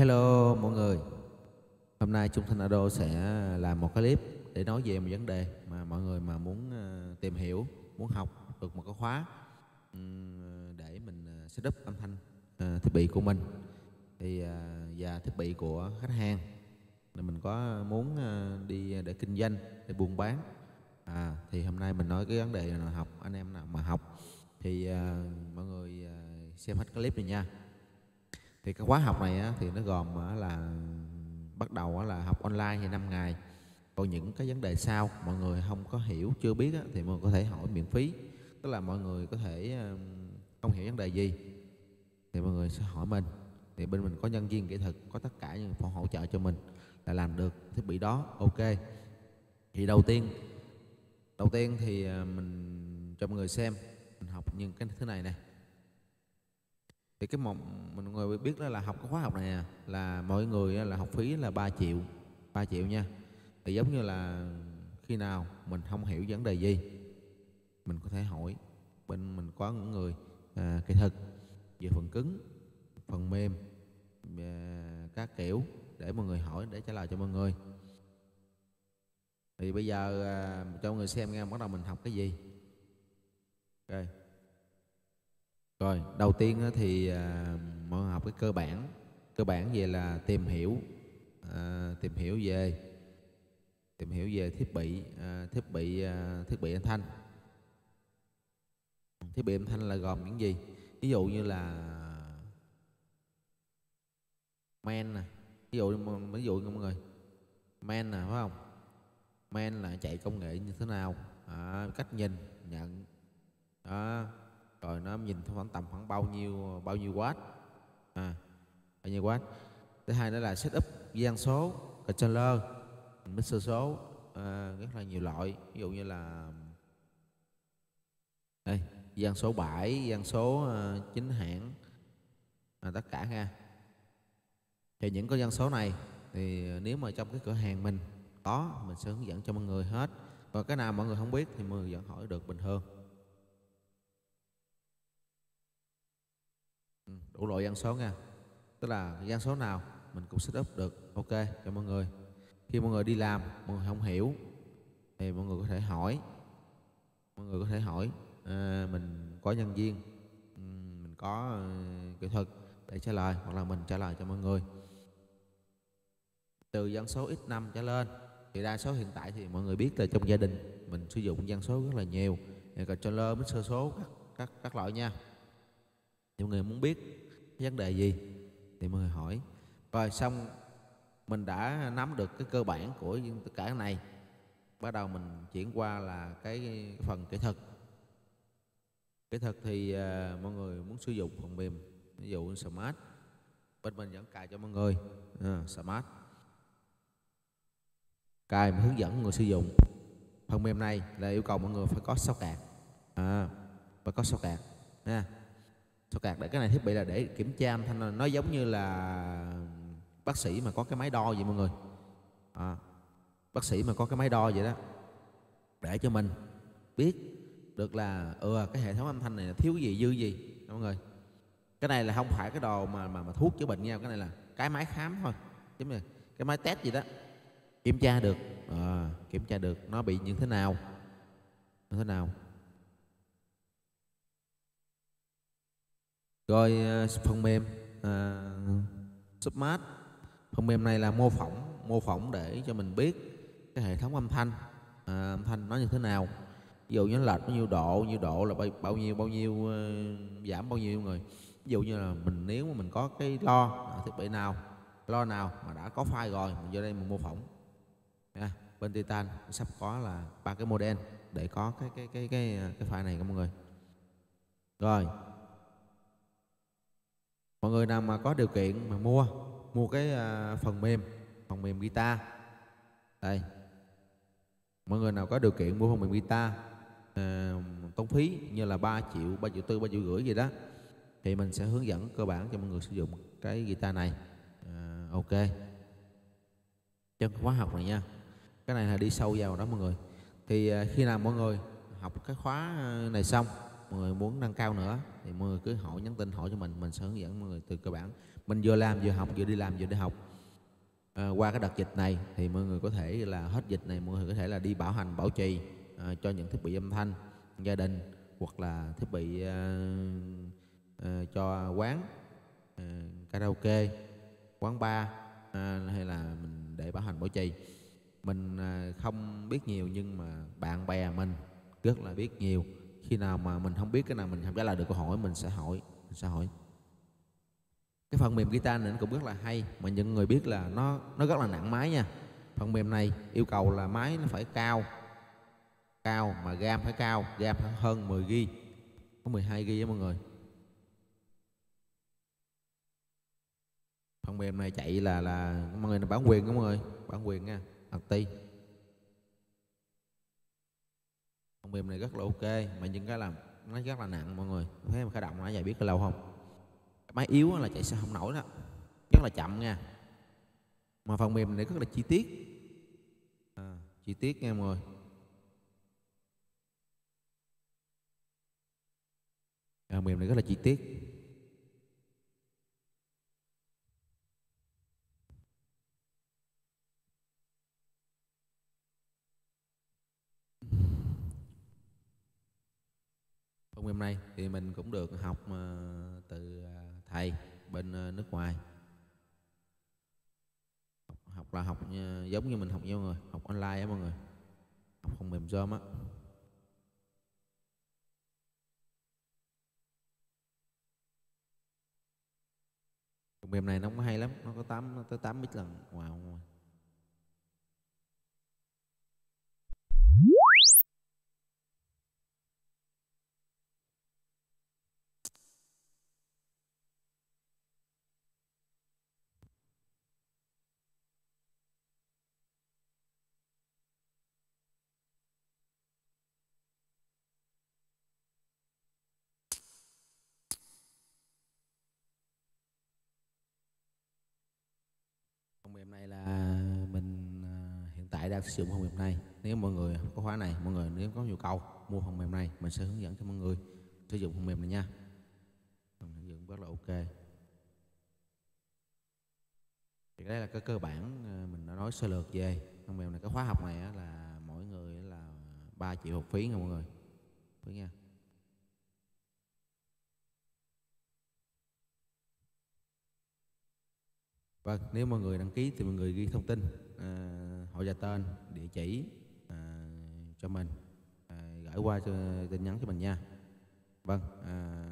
Hello mọi người Hôm nay Trung Thanh Ado sẽ làm một cái clip để nói về một vấn đề mà mọi người mà muốn ờ, tìm hiểu, muốn học được một cái khóa để mình ờ, setup âm thanh ờ, thiết bị của mình thì và thiết bị của khách hàng là mình có muốn đi để kinh doanh, để buôn bán à, thì hôm nay mình nói cái vấn đề nào học anh em nào mà học thì mọi người xem hết clip này nha thì cái khóa học này á, thì nó gồm là bắt đầu là học online thì 5 ngày còn những cái vấn đề sau mọi người không có hiểu chưa biết á, thì mọi người có thể hỏi miễn phí tức là mọi người có thể không hiểu vấn đề gì thì mọi người sẽ hỏi mình thì bên mình có nhân viên kỹ thuật có tất cả những phòng hỗ trợ cho mình là làm được thiết bị đó ok thì đầu tiên đầu tiên thì ờ, mình cho mọi người xem mình học những cái thứ này này thì cái một mình người biết đó là học cái khóa học này à, là mọi người là học phí là 3 triệu 3 triệu nha thì giống như là khi nào mình không hiểu vấn đề gì mình có thể hỏi bên mình có những người à, kỹ thuật về phần cứng phần mềm à, các kiểu để mọi người hỏi để trả lời cho mọi người thì bây giờ à, cho mọi người xem nghe bắt đầu mình học cái gì ok rồi, đầu tiên thì mọi người học cái cơ bản. Cơ bản về là tìm hiểu, à, tìm hiểu về tìm hiểu về thiết bị à, thiết bị à, thiết bị âm thanh. Thiết bị âm thanh là gồm những gì? Ví dụ như là men nè, ví dụ ví dụ mọi người men nè phải không? Men là chạy công nghệ như thế nào? À, cách nhìn, nhận. À, rồi nó nhìn khoảng tầm khoảng bao nhiêu bao nhiêu watt à, bao nhiêu watt thứ hai nữa là setup gian số controller mixer số à, rất là nhiều loại ví dụ như là đây gian số 7 gian số uh, à, chính hãng à, tất cả ha thì những cái gian số này thì nếu mà trong cái cửa hàng mình có mình sẽ hướng dẫn cho mọi người hết và cái nào mọi người không biết thì mọi người vẫn hỏi được bình thường Ừ, đủ loại dân số nha tức là dân số nào mình cũng set up được ok cho mọi người khi mọi người đi làm mọi người không hiểu thì mọi người có thể hỏi mọi người có thể hỏi à, mình có nhân viên ừ, mình có ờ, kỹ thuật để trả lời hoặc là mình trả lời cho mọi người từ dân số ít năm trở lên thì đa số hiện tại thì mọi người biết là trong gia đình mình sử dụng dân số rất là nhiều cho controller sơ số các các các loại nha thì mọi người muốn biết vấn đề gì thì mọi người hỏi rồi xong mình đã nắm được cái cơ bản của tất cả cái này bắt đầu mình chuyển qua là cái, phần kỹ thuật kỹ thuật thì uh, mọi người muốn sử dụng phần mềm ví dụ smart bên mình vẫn cài cho mọi người à, smart cài hướng dẫn người sử dụng phần mềm này là yêu cầu mọi người phải có sao cạc à, phải có sao cạc nha sao cạc để cái này thiết bị là để kiểm tra âm thanh nó giống như là bác sĩ mà có cái máy đo vậy mọi người à, bác sĩ mà có cái máy đo vậy đó để cho mình biết được là ừ cái hệ thống âm thanh này là thiếu gì dư gì mọi người cái này là không phải cái đồ mà mà, mà thuốc chữa bệnh nha cái này là cái máy khám thôi giống như cái máy test gì đó kiểm tra được à, kiểm tra được nó bị như thế nào như thế nào Rồi ờ, phần mềm à, ờ, Submat phần mềm này là mô phỏng mô phỏng để cho mình biết cái hệ thống âm thanh à, âm thanh nó như thế nào ví dụ như nó lệch bao nhiêu độ nhiêu độ là bao, bao nhiêu bao nhiêu uh, giảm bao nhiêu người ví dụ như là mình nếu mà mình có cái lo thiết bị nào lo nào mà đã có file rồi mình vô đây mình mô phỏng à, bên Titan sắp có là ba cái model để có cái cái cái cái cái file này các mọi người rồi mọi người nào mà có điều kiện mà mua mua cái à, phần mềm phần mềm guitar đây mọi người nào có điều kiện mua phần mềm guitar à, tốn phí như là 3 triệu 3 triệu tư ba triệu rưỡi gì đó thì mình sẽ hướng dẫn cơ bản cho mọi người sử dụng cái guitar này à, ok trong khóa học này nha cái này là đi sâu vào đó mọi người thì à, khi nào mọi người học cái khóa à, này xong mọi người muốn nâng cao nữa thì mọi người cứ hỏi nhắn tin hỏi cho mình mình sẽ hướng dẫn mọi người từ cơ bản mình vừa làm vừa học vừa đi làm vừa đi học à, qua cái đợt dịch này thì mọi người có thể là hết dịch này mọi người có thể là đi bảo hành bảo trì à, cho những thiết bị âm thanh gia đình hoặc là thiết bị à, à, cho quán à, karaoke quán bar à, hay là mình để bảo hành bảo trì mình à, không biết nhiều nhưng mà bạn bè mình rất là biết nhiều khi nào mà mình không biết cái nào mình không trả lời được câu hỏi mình sẽ hỏi mình sẽ hỏi cái phần mềm guitar này nó cũng rất là hay mà những người biết là nó nó rất là nặng máy nha phần mềm này yêu cầu là máy nó phải cao cao mà gam phải cao gam phải hơn 10 g có 12 g á mọi người phần mềm này chạy là là mọi người là bản quyền đó mọi người bản quyền nha ti phần mềm này rất là ok mà những cái làm nó rất là nặng mọi người thấy em khởi động nãy giờ biết có lâu không máy yếu là chạy sẽ không nổi đó rất là chậm nha mà phần mềm này rất là chi tiết à, chi tiết nha mọi người Phần mềm này rất là chi tiết nay thì mình cũng được học ờ, từ ờ, thầy bên ờ, nước ngoài học, là học như, giống như mình học với người học online á mọi người học không mềm zoom á phần mềm này nó cũng hay lắm nó có 8 tới 8 bit lần wow đang sử dụng phần mềm này nếu mọi người có khóa này mọi người nếu có nhu cầu mua phần mềm này mình sẽ hướng dẫn cho mọi người sử dụng phần mềm này nha mình hướng dẫn rất là ok thì đây là cái cơ bản ờ, mình đã nói sơ lược về phần mềm này cái khóa học này là mỗi người là 3 triệu học phí nha mọi người phí nha Vâng, nếu mọi người đăng ký thì mọi người ghi thông tin à, họ ra tên địa chỉ à, cho mình à, gửi qua cho, à, tin nhắn cho mình nha vâng à,